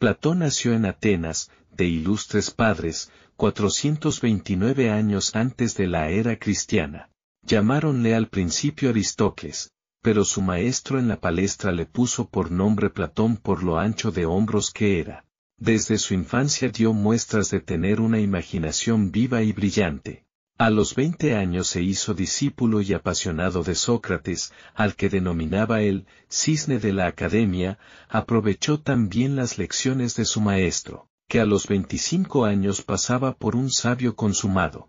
Platón nació en Atenas, de ilustres padres, 429 años antes de la era cristiana. Llamáronle al principio Aristócles, pero su maestro en la palestra le puso por nombre Platón por lo ancho de hombros que era. Desde su infancia dio muestras de tener una imaginación viva y brillante. A los veinte años se hizo discípulo y apasionado de Sócrates, al que denominaba el cisne de la academia, aprovechó también las lecciones de su maestro, que a los veinticinco años pasaba por un sabio consumado.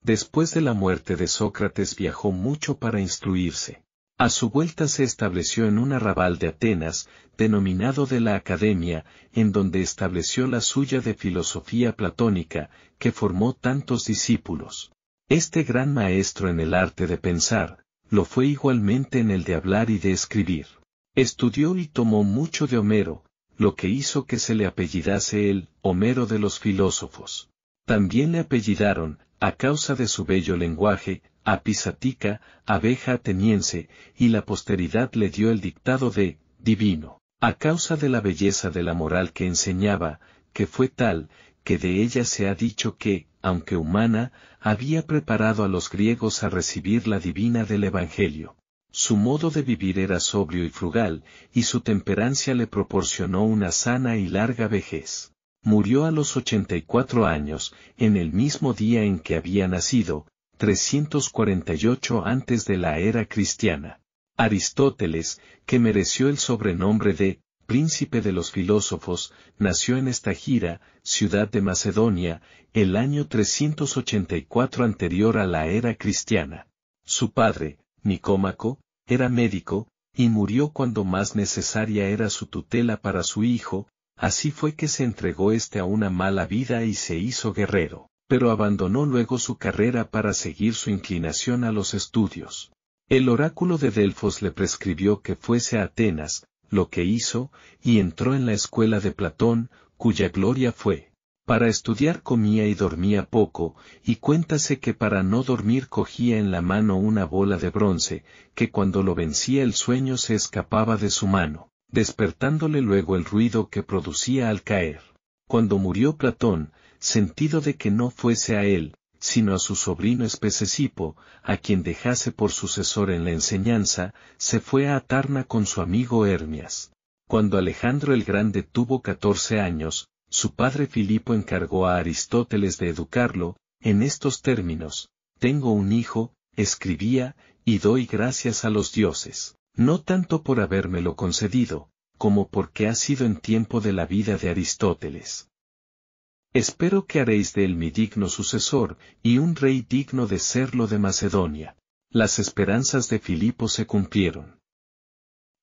Después de la muerte de Sócrates viajó mucho para instruirse. A su vuelta se estableció en un arrabal de Atenas, denominado de la Academia, en donde estableció la suya de filosofía platónica, que formó tantos discípulos. Este gran maestro en el arte de pensar, lo fue igualmente en el de hablar y de escribir. Estudió y tomó mucho de Homero, lo que hizo que se le apellidase el Homero de los filósofos. También le apellidaron, a causa de su bello lenguaje, a abeja ateniense, y la posteridad le dio el dictado de divino, a causa de la belleza de la moral que enseñaba, que fue tal, que de ella se ha dicho que, aunque humana, había preparado a los griegos a recibir la divina del Evangelio. Su modo de vivir era sobrio y frugal, y su temperancia le proporcionó una sana y larga vejez murió a los 84 años, en el mismo día en que había nacido, 348 antes de la era cristiana. Aristóteles, que mereció el sobrenombre de príncipe de los filósofos, nació en Estagira, ciudad de Macedonia, el año 384 anterior a la era cristiana. Su padre, Nicómaco, era médico, y murió cuando más necesaria era su tutela para su hijo, Así fue que se entregó este a una mala vida y se hizo guerrero, pero abandonó luego su carrera para seguir su inclinación a los estudios. El oráculo de Delfos le prescribió que fuese a Atenas, lo que hizo, y entró en la escuela de Platón, cuya gloria fue. Para estudiar comía y dormía poco, y cuéntase que para no dormir cogía en la mano una bola de bronce, que cuando lo vencía el sueño se escapaba de su mano despertándole luego el ruido que producía al caer. Cuando murió Platón, sentido de que no fuese a él, sino a su sobrino Especesipo, a quien dejase por sucesor en la enseñanza, se fue a Atarna con su amigo Hermias. Cuando Alejandro el Grande tuvo catorce años, su padre Filipo encargó a Aristóteles de educarlo, en estos términos, tengo un hijo, escribía, y doy gracias a los dioses. No tanto por habérmelo concedido, como porque ha sido en tiempo de la vida de Aristóteles. Espero que haréis de él mi digno sucesor, y un rey digno de serlo de Macedonia. Las esperanzas de Filipo se cumplieron.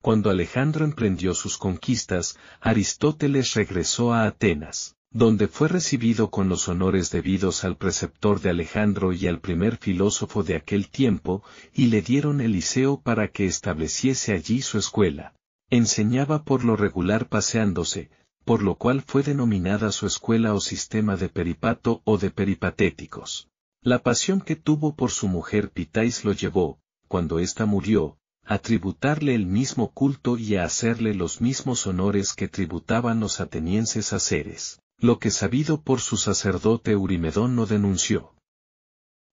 Cuando Alejandro emprendió sus conquistas, Aristóteles regresó a Atenas donde fue recibido con los honores debidos al preceptor de Alejandro y al primer filósofo de aquel tiempo, y le dieron el liceo para que estableciese allí su escuela. Enseñaba por lo regular paseándose, por lo cual fue denominada su escuela o sistema de peripato o de peripatéticos. La pasión que tuvo por su mujer Pitáis lo llevó, cuando ésta murió, a tributarle el mismo culto y a hacerle los mismos honores que tributaban los atenienses a Ceres lo que sabido por su sacerdote Eurimedón no denunció.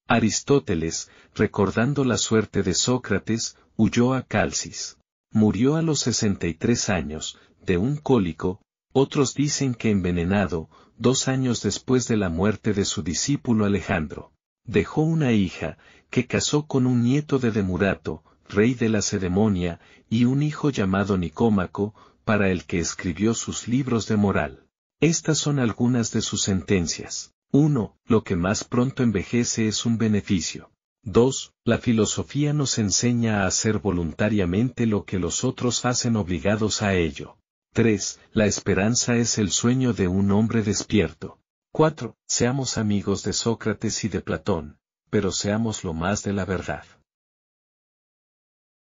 Aristóteles, recordando la suerte de Sócrates, huyó a Calcis. Murió a los 63 años, de un cólico, otros dicen que envenenado, dos años después de la muerte de su discípulo Alejandro. Dejó una hija, que casó con un nieto de Demurato, rey de la Sedemonia, y un hijo llamado Nicómaco, para el que escribió sus libros de moral. Estas son algunas de sus sentencias. 1. Lo que más pronto envejece es un beneficio. 2. La filosofía nos enseña a hacer voluntariamente lo que los otros hacen obligados a ello. 3. La esperanza es el sueño de un hombre despierto. 4. Seamos amigos de Sócrates y de Platón, pero seamos lo más de la verdad.